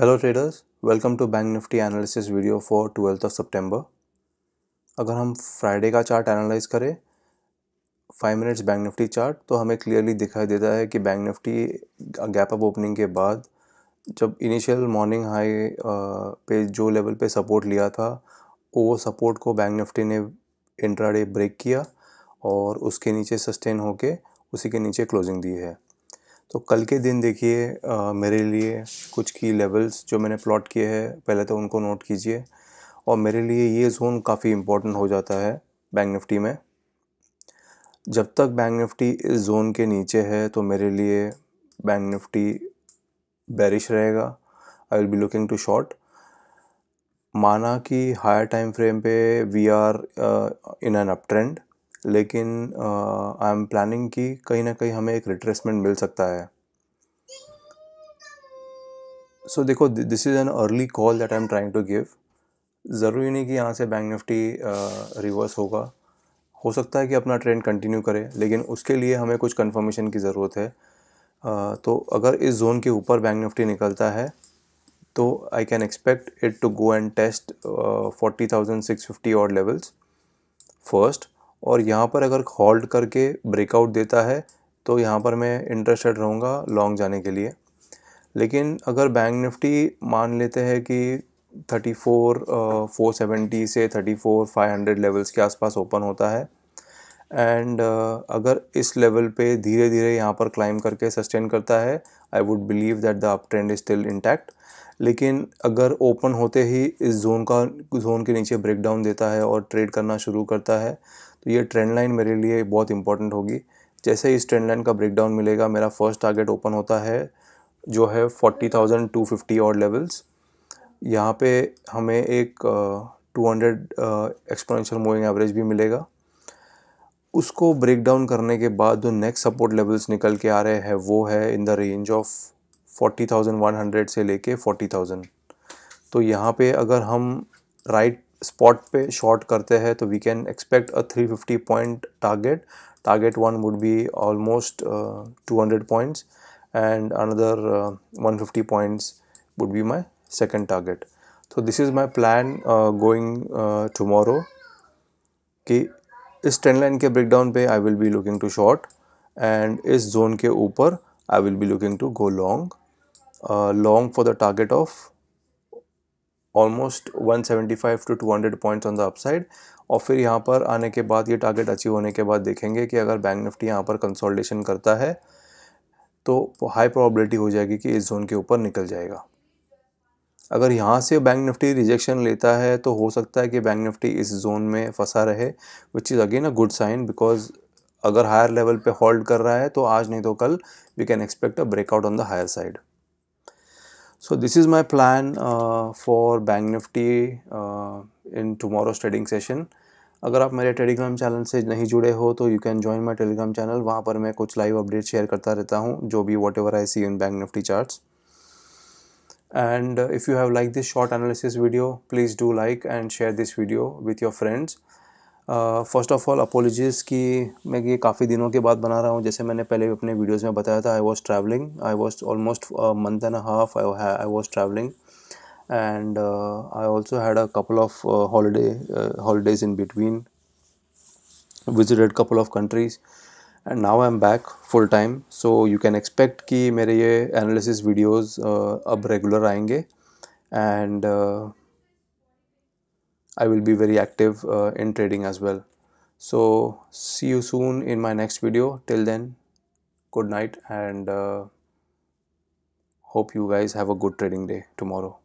Hello traders welcome to bank Nifty analysis video for twelfth of सितंबर अगर हम Friday का चार्ट एनालाइज करें five minutes bank Nifty chart तो हमें क्लियरली दिखाई देता है कि bank Nifty gap up opening के बाद जब इनिशियल मॉर्निंग हाई पे जो लेवल पे सपोर्ट लिया था वो सपोर्ट को बैंक निफ्टी ने इंट्राडे ब्रेक किया और उसके नीचे सस्टेन होके उसी के नीचे क्लोजिंग दी है तो कल के दिन देखिए मेरे लिए कुछ की लेवल्स जो मैंने प्लॉट किए हैं पहले तो उनको नोट कीजिए और मेरे लिए ये जोन काफ़ी इम्पोर्टेंट हो जाता है बैंक निफ्टी में जब तक बैंक निफ्टी इस जोन के नीचे है तो मेरे लिए बैंक निफ्टी बैरिश रहेगा I will be looking to short माना कि हायर टाइम फ्रेम पे we are in an up trend लेकिन आई एम प्लानिंग कि कहीं ना कहीं हमें एक रिट्रेसमेंट मिल सकता है सो so, देखो this is an early call that I am trying to give ज़रूरी नहीं कि यहाँ से बैंक निफ्टी रिवर्स होगा हो सकता है कि अपना ट्रेंड कंटिन्यू करे लेकिन उसके लिए हमें कुछ कंफर्मेशन की ज़रूरत है uh, तो अगर इस जोन के ऊपर बैंक निफ्टी निकलता है तो I can expect it to go and test forty thousand six fifty और लेवल्स फर्स्ट और यहाँ पर अगर हॉल्ट करके ब्रेकआउट देता है तो यहाँ पर मैं इंटरेस्टेड रहूँगा लॉन्ग जाने के लिए लेकिन अगर बैंक निफ्टी मान लेते हैं कि 34 फोर सेवेंटी से 34 500 लेवल्स के आसपास ओपन होता है एंड uh, अगर इस लेवल पे धीरे धीरे यहाँ पर क्लाइम करके सस्टेन करता है I would believe that the up trend is still intact लेकिन अगर ओपन होते ही इस जोन का जोन के नीचे ब्रेकडाउन देता है और ट्रेड करना शुरू करता है तो ये ट्रेंड लाइन मेरे लिए बहुत इंपॉर्टेंट होगी जैसे ही इस ट्रेंड लाइन का ब्रेकडाउन मिलेगा मेरा फर्स्ट टारगेट ओपन होता है जो है फोर्टी थाउजेंड टू फिफ्टी और लेवल्स यहाँ पे हमें एक two hundred exponential moving average भी मिलेगा उसको ब्रेक डाउन करने के बाद जो नेक्स्ट सपोर्ट लेवल्स निकल के आ रहे हैं वो है in the range of forty thousand one hundred से लेके फोर्टी थाउजेंड तो यहाँ पे अगर हम राइट स्पॉट पे शॉर्ट करते हैं तो we can expect a 350 point target target one would be almost 200 points and another 150 points would be my second target तो this is my plan going tomorrow कि इस ट्रेंड लाइन के breakdown पे I will be looking to short and इस zone के ऊपर I will be looking to go long long for the target of almost 175 to 200 points on the upside और फिर यहाँ पर आने के बाद ये टारगेट अचीव होने के बाद देखेंगे कि अगर बैंक निफ्टी यहाँ पर कंसोल्टेशन करता है तो हाई प्रोबेबिलिटी हो जाएगी कि इस जोन के ऊपर निकल जाएगा अगर यहाँ से बैंक निफ्टी रिजेक्शन लेता है तो हो सकता है कि बैंक निफ्टी इस जोन में फंसा रहे which is again a good sign because अगर हायर लेवल पे होल्ड कर रहा है तो आज नहीं तो कल we can expect a breakout on the higher side So this is my plan uh, for bank Nifty in tomorrow's trading session अगर आप मेरे टेलीग्राम चैनल से नहीं जुड़े हो तो you can join my Telegram channel वहाँ पर मैं कुछ लाइव अपडेट शेयर करता रहता हूँ जो भी whatever I see in bank Nifty charts and if you have like this short analysis video please do like and share this video with your friends first of all apologies कि मैं ये काफ़ी दिनों के बाद बना रहा हूँ जैसे मैंने पहले भी अपने वीडियोज़ में बताया था I was travelling I was almost month and half I I was travelling and I also had a couple of holiday holidays in between visited couple of countries and now I am back full time so you can expect कि मेरे ये analysis videos uh, अब regular आएंगे and uh, I will be very active uh, in trading as well. So see you soon in my next video. Till then, good night and uh, hope you guys have a good trading day tomorrow.